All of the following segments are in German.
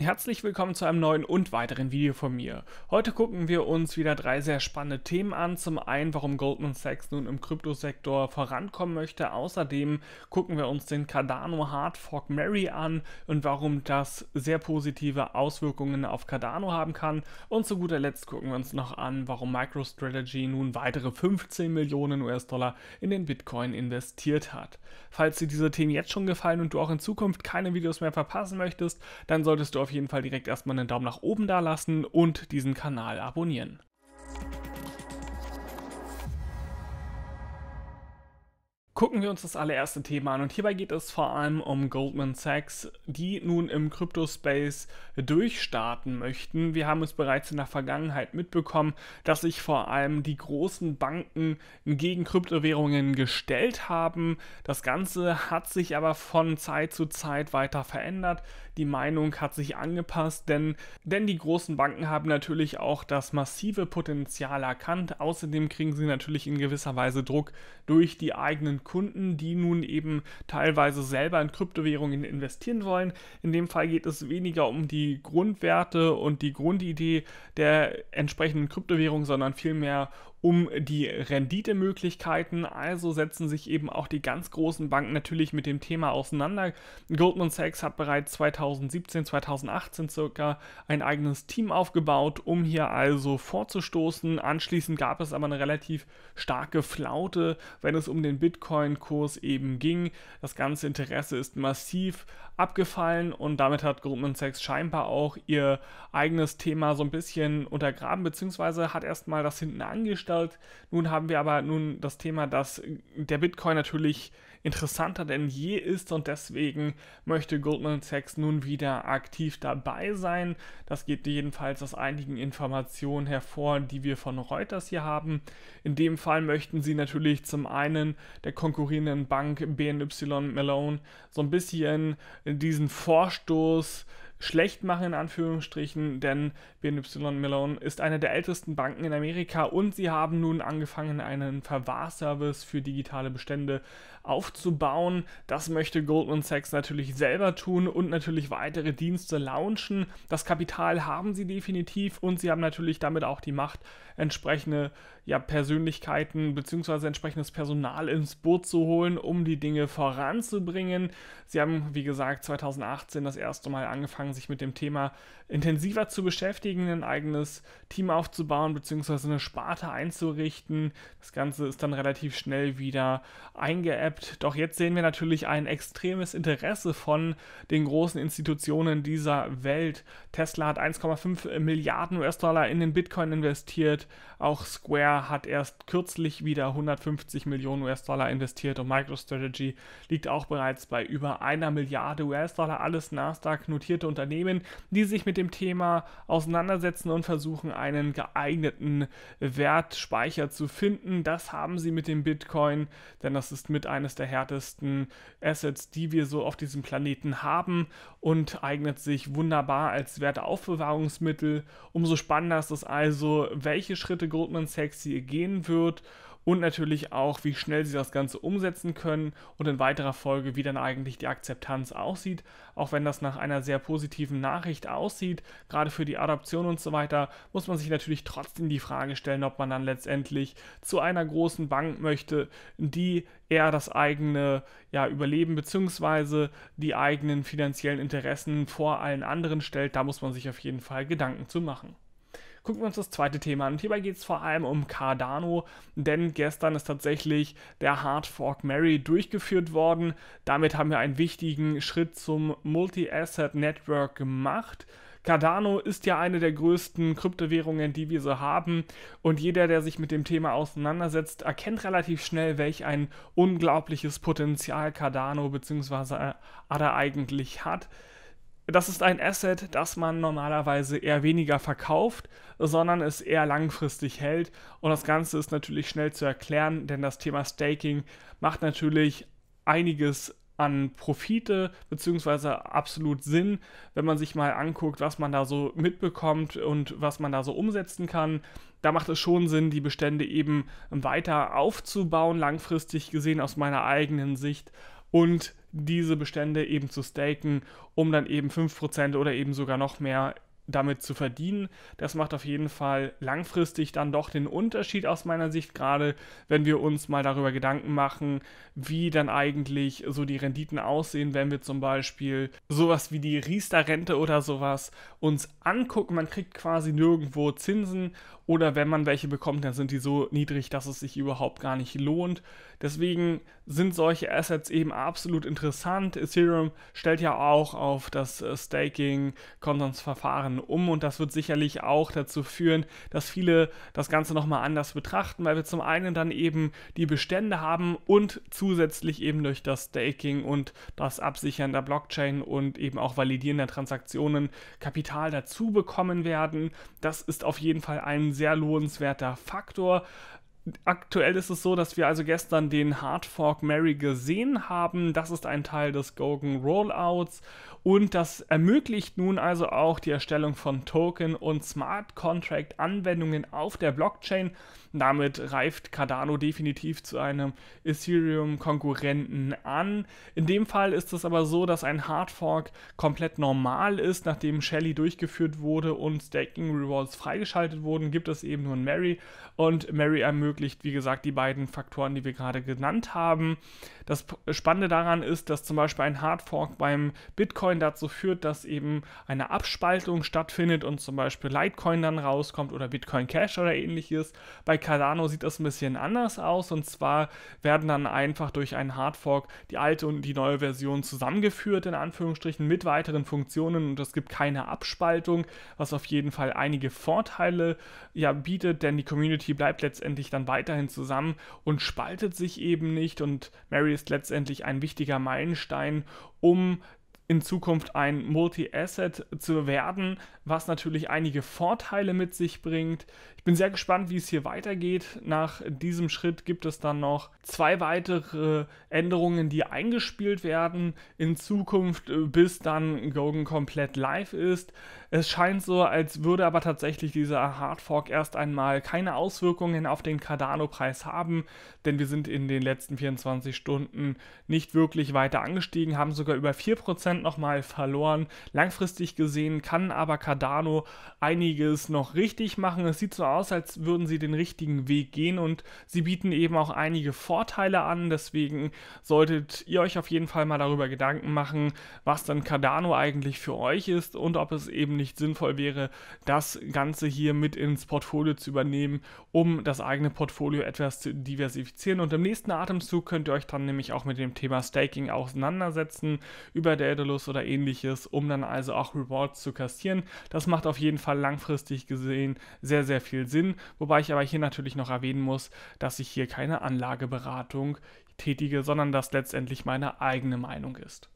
Herzlich willkommen zu einem neuen und weiteren Video von mir. Heute gucken wir uns wieder drei sehr spannende Themen an. Zum einen, warum Goldman Sachs nun im Kryptosektor vorankommen möchte. Außerdem gucken wir uns den Cardano Hard Fork Mary an und warum das sehr positive Auswirkungen auf Cardano haben kann. Und zu guter Letzt gucken wir uns noch an, warum MicroStrategy nun weitere 15 Millionen US-Dollar in den Bitcoin investiert hat. Falls dir diese Themen jetzt schon gefallen und du auch in Zukunft keine Videos mehr verpassen möchtest, dann solltest du auf auf jeden Fall direkt erstmal einen Daumen nach oben da lassen und diesen Kanal abonnieren. Gucken wir uns das allererste Thema an und hierbei geht es vor allem um Goldman Sachs, die nun im Kryptospace durchstarten möchten. Wir haben es bereits in der Vergangenheit mitbekommen, dass sich vor allem die großen Banken gegen Kryptowährungen gestellt haben. Das Ganze hat sich aber von Zeit zu Zeit weiter verändert die Meinung hat sich angepasst, denn, denn die großen Banken haben natürlich auch das massive Potenzial erkannt. Außerdem kriegen sie natürlich in gewisser Weise Druck durch die eigenen Kunden, die nun eben teilweise selber in Kryptowährungen investieren wollen. In dem Fall geht es weniger um die Grundwerte und die Grundidee der entsprechenden Kryptowährung, sondern vielmehr um die Renditemöglichkeiten. Also setzen sich eben auch die ganz großen Banken natürlich mit dem Thema auseinander. Goldman Sachs hat bereits 2017, 2018 circa ein eigenes Team aufgebaut, um hier also vorzustoßen. Anschließend gab es aber eine relativ starke Flaute, wenn es um den Bitcoin-Kurs eben ging. Das ganze Interesse ist massiv abgefallen und damit hat Goldman Sachs scheinbar auch ihr eigenes Thema so ein bisschen untergraben, beziehungsweise hat erstmal das hinten angestellt eingestellt. Nun haben wir aber nun das Thema, dass der Bitcoin natürlich interessanter denn je ist und deswegen möchte Goldman Sachs nun wieder aktiv dabei sein. Das geht jedenfalls aus einigen Informationen hervor, die wir von Reuters hier haben. In dem Fall möchten sie natürlich zum einen der konkurrierenden Bank BNY Malone so ein bisschen diesen Vorstoß schlecht machen, in Anführungsstrichen, denn BNY Mellon ist eine der ältesten Banken in Amerika und sie haben nun angefangen, einen Verwahrservice für digitale Bestände aufzubauen. Das möchte Goldman Sachs natürlich selber tun und natürlich weitere Dienste launchen. Das Kapital haben sie definitiv und sie haben natürlich damit auch die Macht, entsprechende ja, Persönlichkeiten bzw. entsprechendes Personal ins Boot zu holen, um die Dinge voranzubringen. Sie haben, wie gesagt, 2018 das erste Mal angefangen, anfangen, sich mit dem Thema intensiver zu beschäftigen, ein eigenes Team aufzubauen bzw. eine Sparte einzurichten. Das Ganze ist dann relativ schnell wieder eingeäppt. Doch jetzt sehen wir natürlich ein extremes Interesse von den großen Institutionen dieser Welt. Tesla hat 1,5 Milliarden US-Dollar in den Bitcoin investiert. Auch Square hat erst kürzlich wieder 150 Millionen US-Dollar investiert und MicroStrategy liegt auch bereits bei über einer Milliarde US-Dollar. Alles Nasdaq notierte Unternehmen Unternehmen, die sich mit dem Thema auseinandersetzen und versuchen, einen geeigneten Wertspeicher zu finden. Das haben sie mit dem Bitcoin, denn das ist mit eines der härtesten Assets, die wir so auf diesem Planeten haben und eignet sich wunderbar als Werteaufbewahrungsmittel. Umso spannender ist es also, welche Schritte Goldman Sachs hier gehen wird und natürlich auch, wie schnell sie das Ganze umsetzen können und in weiterer Folge, wie dann eigentlich die Akzeptanz aussieht. Auch wenn das nach einer sehr positiven Nachricht aussieht, gerade für die Adoption und so weiter, muss man sich natürlich trotzdem die Frage stellen, ob man dann letztendlich zu einer großen Bank möchte, die eher das eigene ja, Überleben bzw. die eigenen finanziellen Interessen vor allen anderen stellt. Da muss man sich auf jeden Fall Gedanken zu machen. Gucken wir uns das zweite Thema an. Und hierbei geht es vor allem um Cardano, denn gestern ist tatsächlich der Hard Fork Mary durchgeführt worden. Damit haben wir einen wichtigen Schritt zum Multi-Asset Network gemacht. Cardano ist ja eine der größten Kryptowährungen, die wir so haben. Und jeder, der sich mit dem Thema auseinandersetzt, erkennt relativ schnell, welch ein unglaubliches Potenzial Cardano bzw. Äh, ADA eigentlich hat das ist ein Asset, das man normalerweise eher weniger verkauft, sondern es eher langfristig hält. Und das Ganze ist natürlich schnell zu erklären, denn das Thema Staking macht natürlich einiges an Profite beziehungsweise absolut Sinn, wenn man sich mal anguckt, was man da so mitbekommt und was man da so umsetzen kann. Da macht es schon Sinn, die Bestände eben weiter aufzubauen, langfristig gesehen aus meiner eigenen Sicht. Und diese Bestände eben zu staken, um dann eben 5% oder eben sogar noch mehr damit zu verdienen. Das macht auf jeden Fall langfristig dann doch den Unterschied aus meiner Sicht, gerade wenn wir uns mal darüber Gedanken machen, wie dann eigentlich so die Renditen aussehen, wenn wir zum Beispiel sowas wie die Riester-Rente oder sowas uns angucken. Man kriegt quasi nirgendwo Zinsen oder wenn man welche bekommt, dann sind die so niedrig, dass es sich überhaupt gar nicht lohnt. Deswegen sind solche Assets eben absolut interessant. Ethereum stellt ja auch auf das äh, Staking-Konsensverfahren um und das wird sicherlich auch dazu führen, dass viele das Ganze nochmal anders betrachten, weil wir zum einen dann eben die Bestände haben und zusätzlich eben durch das Staking und das Absichern der Blockchain und eben auch Validieren der Transaktionen Kapital dazu bekommen werden. Das ist auf jeden Fall ein sehr lohnenswerter Faktor aktuell ist es so, dass wir also gestern den Hard Fork Mary gesehen haben. Das ist ein Teil des Gogan Rollouts und das ermöglicht nun also auch die Erstellung von Token und Smart Contract Anwendungen auf der Blockchain. Damit reift Cardano definitiv zu einem Ethereum-Konkurrenten an. In dem Fall ist es aber so, dass ein Hardfork komplett normal ist. Nachdem Shelly durchgeführt wurde und Staking Rewards freigeschaltet wurden, gibt es eben nur ein Mary. Und Mary ermöglicht, wie gesagt, die beiden Faktoren, die wir gerade genannt haben. Das Spannende daran ist, dass zum Beispiel ein Hardfork beim Bitcoin dazu führt, dass eben eine Abspaltung stattfindet und zum Beispiel Litecoin dann rauskommt oder Bitcoin Cash oder ähnliches. Bei Cardano sieht das ein bisschen anders aus und zwar werden dann einfach durch einen Hardfork die alte und die neue Version zusammengeführt, in Anführungsstrichen, mit weiteren Funktionen und es gibt keine Abspaltung, was auf jeden Fall einige Vorteile ja, bietet, denn die Community bleibt letztendlich dann weiterhin zusammen und spaltet sich eben nicht und Mary ist letztendlich ein wichtiger Meilenstein, um in Zukunft ein Multi-Asset zu werden, was natürlich einige Vorteile mit sich bringt. Ich bin sehr gespannt, wie es hier weitergeht. Nach diesem Schritt gibt es dann noch zwei weitere Änderungen, die eingespielt werden in Zukunft, äh, bis dann Gogan komplett live ist. Es scheint so, als würde aber tatsächlich dieser Hardfork erst einmal keine Auswirkungen auf den Cardano-Preis haben, denn wir sind in den letzten 24 Stunden nicht wirklich weiter angestiegen, haben sogar über 4% Prozent nochmal verloren. Langfristig gesehen kann aber Cardano einiges noch richtig machen. Es sieht so aus, als würden sie den richtigen Weg gehen und sie bieten eben auch einige Vorteile an. Deswegen solltet ihr euch auf jeden Fall mal darüber Gedanken machen, was dann Cardano eigentlich für euch ist und ob es eben nicht sinnvoll wäre, das Ganze hier mit ins Portfolio zu übernehmen, um das eigene Portfolio etwas zu diversifizieren. Und im nächsten Atemzug könnt ihr euch dann nämlich auch mit dem Thema Staking auseinandersetzen. Über der Oculus oder ähnliches, um dann also auch Rewards zu kassieren. Das macht auf jeden Fall langfristig gesehen sehr, sehr viel Sinn, wobei ich aber hier natürlich noch erwähnen muss, dass ich hier keine Anlageberatung tätige, sondern dass letztendlich meine eigene Meinung ist.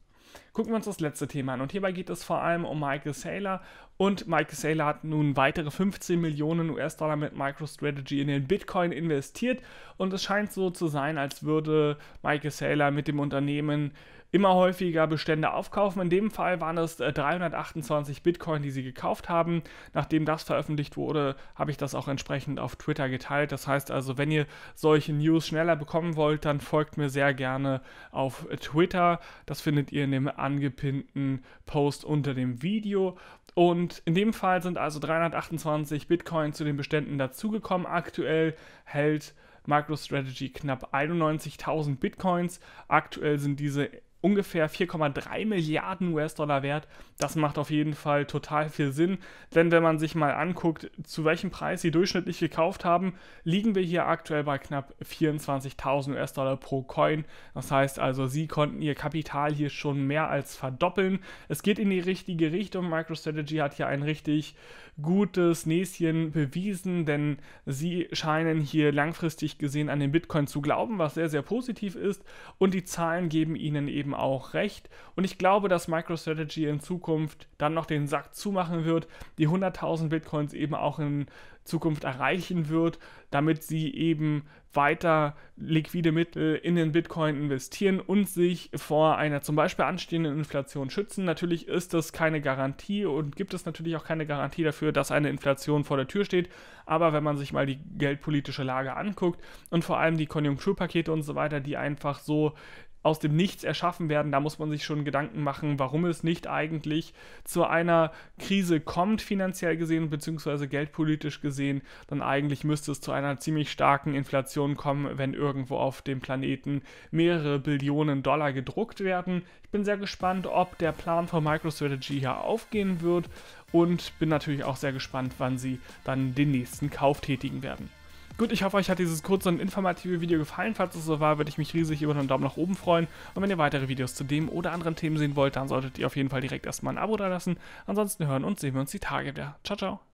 Gucken wir uns das letzte Thema an. Und hierbei geht es vor allem um Michael Saylor. Und Michael Saylor hat nun weitere 15 Millionen US-Dollar mit MicroStrategy in den Bitcoin investiert. Und es scheint so zu sein, als würde Michael Saylor mit dem Unternehmen immer häufiger Bestände aufkaufen. In dem Fall waren es 328 äh, Bitcoin, die sie gekauft haben. Nachdem das veröffentlicht wurde, habe ich das auch entsprechend auf Twitter geteilt. Das heißt also, wenn ihr solche News schneller bekommen wollt, dann folgt mir sehr gerne auf Twitter. Das findet ihr in dem angepinnten Post unter dem Video. Und in dem Fall sind also 328 Bitcoin zu den Beständen dazugekommen. Aktuell hält MicroStrategy knapp 91.000 Bitcoins. Aktuell sind diese ungefähr 4,3 Milliarden US-Dollar wert. Das macht auf jeden Fall total viel Sinn, denn wenn man sich mal anguckt, zu welchem Preis sie durchschnittlich gekauft haben, liegen wir hier aktuell bei knapp 24.000 US-Dollar pro Coin. Das heißt also, sie konnten ihr Kapital hier schon mehr als verdoppeln. Es geht in die richtige Richtung. MicroStrategy hat hier ein richtig gutes Näschen bewiesen, denn sie scheinen hier langfristig gesehen an den Bitcoin zu glauben, was sehr, sehr positiv ist. Und die Zahlen geben ihnen eben eben auch recht. Und ich glaube, dass MicroStrategy in Zukunft dann noch den Sack zumachen wird, die 100.000 Bitcoins eben auch in Zukunft erreichen wird, damit sie eben weiter liquide Mittel in den Bitcoin investieren und sich vor einer zum Beispiel anstehenden Inflation schützen. Natürlich ist das keine Garantie und gibt es natürlich auch keine Garantie dafür, dass eine Inflation vor der Tür steht. Aber wenn man sich mal die geldpolitische Lage anguckt und vor allem die Konjunkturpakete und so weiter, die einfach so aus dem Nichts erschaffen werden. Da muss man sich schon Gedanken machen, warum es nicht eigentlich zu einer Krise kommt, finanziell gesehen, beziehungsweise geldpolitisch gesehen. Dann eigentlich müsste es zu einer ziemlich starken Inflation kommen, wenn irgendwo auf dem Planeten mehrere Billionen Dollar gedruckt werden. Ich bin sehr gespannt, ob der Plan von MicroStrategy hier aufgehen wird und bin natürlich auch sehr gespannt, wann sie dann den nächsten Kauf tätigen werden. Gut, ich hoffe, euch hat dieses kurze und informative Video gefallen. Falls es so war, würde ich mich riesig über einen Daumen nach oben freuen. Und wenn ihr weitere Videos zu dem oder anderen Themen sehen wollt, dann solltet ihr auf jeden Fall direkt erstmal ein Abo da lassen. Ansonsten hören und sehen wir uns die Tage wieder. Ciao, ciao.